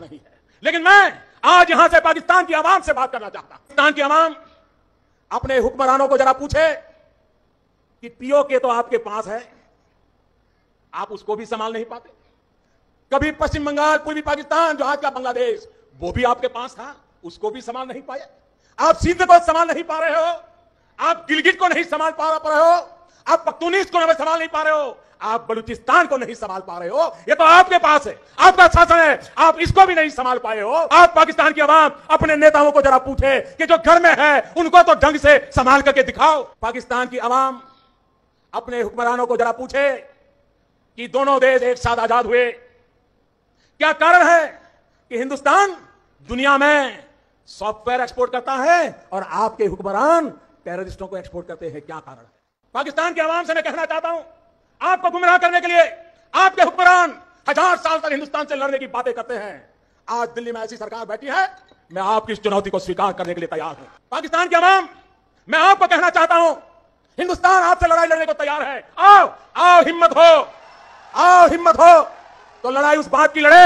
नहीं है लेकिन मैं आज यहां से पाकिस्तान की आवाम से बात करना चाहता हूं पाकिस्तान की आवाम अपने हुक्मरानों को जरा पूछे कि के तो आपके पास है आप उसको भी संभाल नहीं पाते कभी पश्चिम बंगाल पूर्वी पाकिस्तान जो आज का बांग्लादेश वो भी आपके पास था उसको भी संभाल नहीं पाया आप सिंध को संभाल नहीं पा रहे हो आप गिलगिट को नहीं संभाल पा रहे हो आप पख्तूनिस को संभाल नहीं पा रहे हो आप बलूचिस्तान को नहीं संभाल पा रहे हो ये तो आपके पास है आपका शासन है आप इसको भी नहीं संभाल पाए हो आप पाकिस्तान की आवाम अपने नेताओं को जरा पूछे कि जो घर में है उनको तो ढंग से संभाल करके दिखाओ पाकिस्तान की आवाम अपने हुक्मरानों को जरा पूछे कि दोनों देश एक साथ आजाद हुए क्या कारण है कि हिंदुस्तान दुनिया में सॉफ्टवेयर एक्सपोर्ट करता है और आपके हुक्मरान टेररिस्टों को एक्सपोर्ट करते हैं क्या कारण है पाकिस्तान के आवाम से मैं कहना चाहता हूं आपको गुमराह करने के लिए आपके हुक्मरान हजार साल तक हिंदुस्तान से लड़ने की बातें करते हैं आज दिल्ली में ऐसी सरकार बैठी है मैं आपकी इस चुनौती को स्वीकार करने के लिए तैयार हूं पाकिस्तान के अवाम मैं आपको कहना चाहता हूं हिंदुस्तान आपसे लड़ाई लड़ने को तैयार है आओ आओ हिम्मत हो आओ हिम्मत हो तो लड़ाई उस बात की लड़े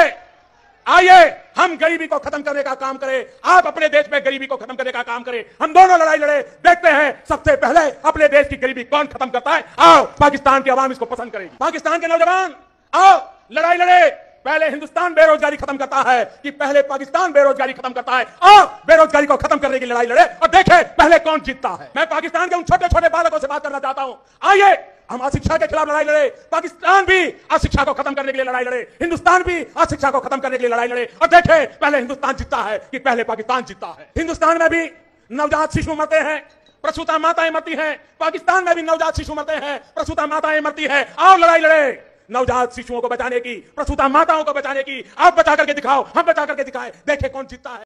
आइए हम गरीबी को खत्म करने का काम करें आप अपने देश में गरीबी को खत्म करने का काम करें हम दोनों लड़ाई लड़े देखते हैं सबसे पहले अपने देश की गरीबी कौन खत्म करता है आओ पाकिस्तान की आवाम इसको पसंद करेगी पाकिस्तान के नौजवान आओ लड़ाई लड़े पहले हिंदुस्तान बेरोजगारी खत्म करता है कि पहले पाकिस्तान बेरोजगारी खत्म करता है आओ बेरोजगारी को खत्म करने की लड़ाई लड़े और देखे पहले कौन जीतता है मैं पाकिस्तान के उन छोटे छोटे बालकों से बात करना चाहता हूं आइए हम अशिक्षा के खिलाफ लड़ाई लड़े पाकिस्तान भी अशिक्षा को खत्म करने के लिए लड़ाई लड़े हिंदुस्तान भी अशिक्षा को खत्म करने के लिए लड़ाई लड़े और देखे पहले हिंदुस्तान जीता है कि पहले पाकिस्तान जीता है हिंदुस्तान में भी नवजात शिशु मरते हैं प्रसूता माताएं मरती हैं पाकिस्तान में भी नवजात शिशु मरते हैं प्रसूता माताएं मरती है और लड़ाई लड़े नवजात शिशुओं को बचाने की प्रसूता माताओं को बचाने की आप बचा करके दिखाओ हम बचा करके दिखाए देखे कौन जीतता है